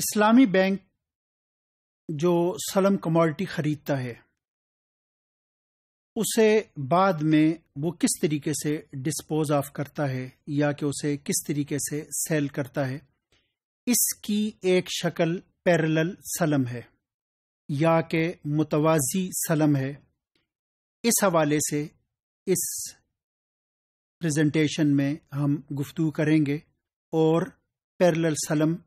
इस्लामी bank जो सलम commodity खरीदता है उसे बाद में वो किस तरीके से डिस्पोज ऑफ करता है या कि उसे किस तरीके से सेल करता है इसकी एक शक्ल पैरेलल सलम है या के मुतवाजी सलम है इस हवाले से इस प्रेजेंटेशन में हम गुफ्तु करेंगे और पैरेलल सलम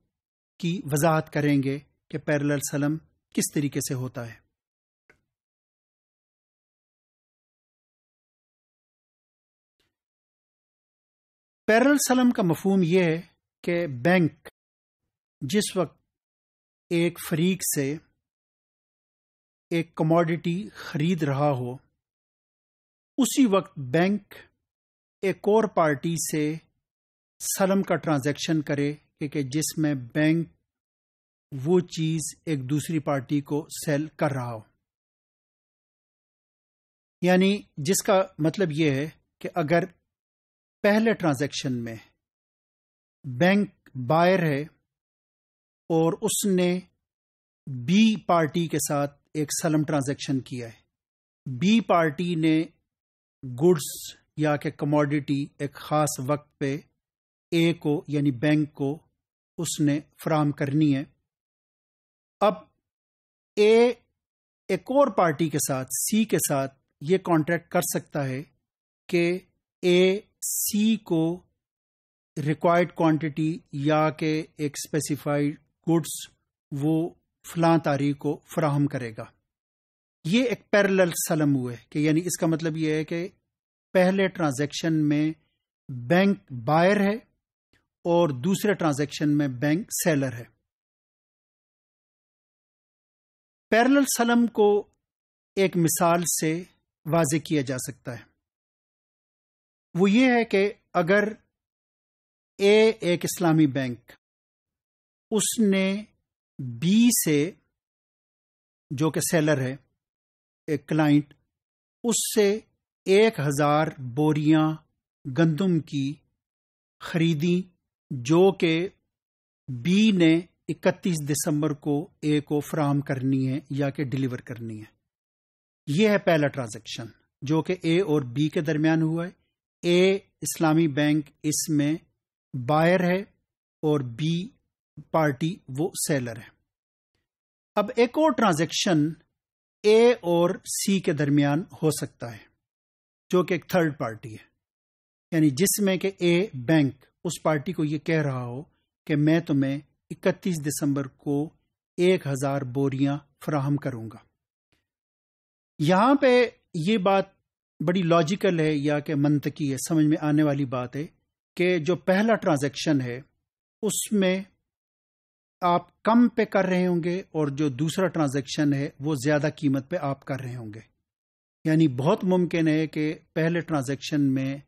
की वजाहत करेंगे कि पैरल सलम किस तरीके से होता है पैरल सलम का मफहम यह है कि बैंक जिस वक्त एक फरीक से एक कमोडिटी खरीद रहा हो उसी वक्त बैंक एक और पार्टी से सलम का ट्रांजैक्शन करे ठीक जिसमें बैंक वो चीज एक दूसरी पार्टी को सेल कर रहा हो यानी जिसका मतलब यह है कि अगर पहले ट्रांजैक्शन में बैंक बायर है और उसने बी पार्टी के साथ एक सलम ट्रांजैक्शन किया है बी पार्टी ने गुड्स या के कमोडिटी एक खास वक्त पे ए को यानी बैंक को उसने फ्राहम करनी है अब ए एक और पार्टी के साथ सी के साथ ये कॉन्ट्रैक्ट कर सकता है कि ए सी को रिक्वायर्ड क्वांटिटी या के एक स्पेसिफाइड गुड्स वो फलां तारीख को फ्राहम करेगा ये एक पैरेलल सलम हुए कि यानी इसका मतलब ये है कि पहले ट्रांजैक्शन में बैंक बायर है और दूसरे ट्रांजैक्शन में बैंक सेलर है पैरल सलम को एक मिसाल से वाज किया जा सकता है वो ये है कि अगर ए एक इस्लामी बैंक उसने बी से जो कि सेलर है एक क्लाइंट उससे एक हजार बोरियां गंदम की खरीदी जो कि बी ने 31 दिसंबर को ए को फ्राहम करनी है या कि डिलीवर करनी है यह है पहला ट्रांजैक्शन जो कि ए और बी के दरमियान हुआ है ए इस्लामी बैंक इसमें बायर है और बी पार्टी वो सेलर है अब एक और ट्रांजैक्शन ए और सी के दरमियान हो सकता है जो कि एक थर्ड पार्टी है यानी जिसमें कि ए बैंक उस पार्टी को ये कह रहा हो कि मैं तुम्हें 31 दिसंबर को एक हजार बोरियां फ्राहम करूंगा यहां पे ये बात बड़ी लॉजिकल है या कि मंतकी है समझ में आने वाली बात है कि जो पहला ट्रांजैक्शन है उसमें आप कम पे कर रहे होंगे और जो दूसरा ट्रांजैक्शन है वो ज़्यादा कीमत पे आप कर रहे होंगे यानी बहुत मुमकिन है कि पहले ट्रांजैक्शन में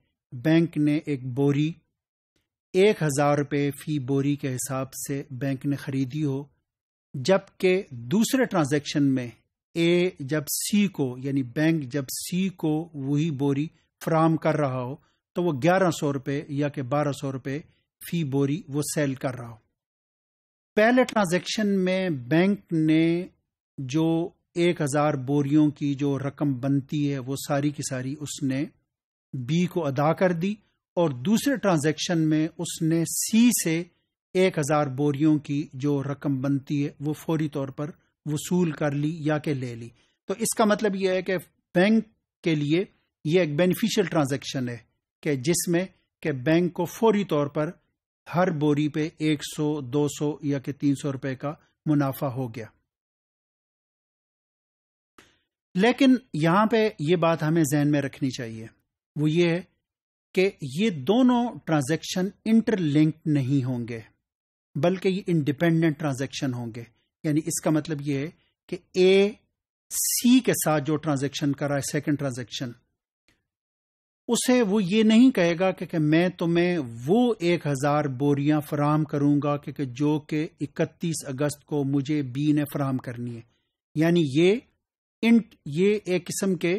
बैंक ने एक बोरी एक हजार रुपये फी बोरी के हिसाब से बैंक ने खरीदी हो जबकि दूसरे ट्रांजैक्शन में ए जब सी को यानी बैंक जब सी को वही बोरी फ्राहम कर रहा हो तो वो ग्यारह सौ रुपये या कि बारह सौ रुपये फी बोरी वो सेल कर रहा हो पहले ट्रांजैक्शन में बैंक ने जो एक हजार बोरियों की जो रकम बनती है वो सारी की सारी उसने बी को अदा कर दी और दूसरे ट्रांजैक्शन में उसने सी से एक हजार बोरियों की जो रकम बनती है वो फौरी तौर पर वसूल कर ली या के ले ली तो इसका मतलब यह है कि बैंक के लिए यह एक बेनिफिशियल ट्रांजैक्शन है कि जिसमें कि बैंक को फौरी तौर पर हर बोरी पे 100, 200 या कि 300 रुपए का मुनाफा हो गया लेकिन यहां पे यह बात हमें जहन में रखनी चाहिए वो ये है कि ये दोनों ट्रांजैक्शन इंटरलिंक्ड नहीं होंगे बल्कि ये इंडिपेंडेंट ट्रांजैक्शन होंगे यानी इसका मतलब ये है कि ए सी के साथ जो ट्रांजैक्शन कर रहा है सेकंड ट्रांजैक्शन उसे वो ये नहीं कहेगा कि, कि मैं तुम्हें वो एक हजार बोरियां फराम करूंगा कि, कि जो कि इकतीस अगस्त को मुझे बी ने फराम करनी है यानी ये इंट ये एक किस्म के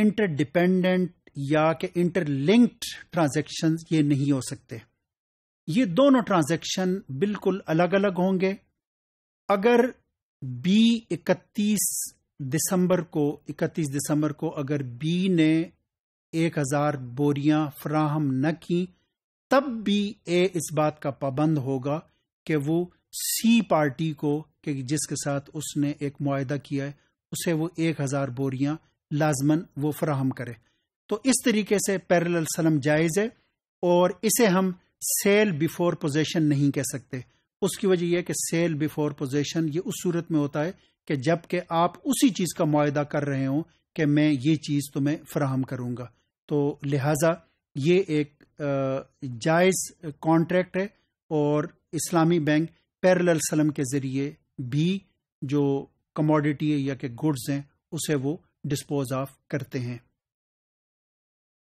इंटरडिपेंडेंट या कि इंटरलिंक्ड ट्रांजेक्शन ये नहीं हो सकते ये दोनों ट्रांजैक्शन बिल्कुल अलग अलग होंगे अगर बी इकतीस दिसंबर को इकतीस दिसंबर को अगर बी ने एक हजार बोरियां फ्राहम न की तब भी ए इस बात का पाबंद होगा कि वो सी पार्टी को कि जिसके साथ उसने एक माहा किया है उसे वो एक हजार बोरियां लाजमन वो फ्राहम करे तो इस तरीके से पैरल सलम जायज़ है और इसे हम सेल बिफोर पोजेशन नहीं कह सकते उसकी वजह यह कि सेल बिफोर पोजेशन ये उस सूरत में होता है कि जबकि आप उसी चीज़ का मुआदा कर रहे हो कि मैं ये चीज़ तुम्हें तो फ्राहम करूंगा तो लिहाजा ये एक जायज़ कॉन्ट्रैक्ट है और इस्लामी बैंक पैरल सलम के ज़रिए भी जो कमोडिटी है या कि गुड्स हैं उसे वो डिस्पोज ऑफ करते हैं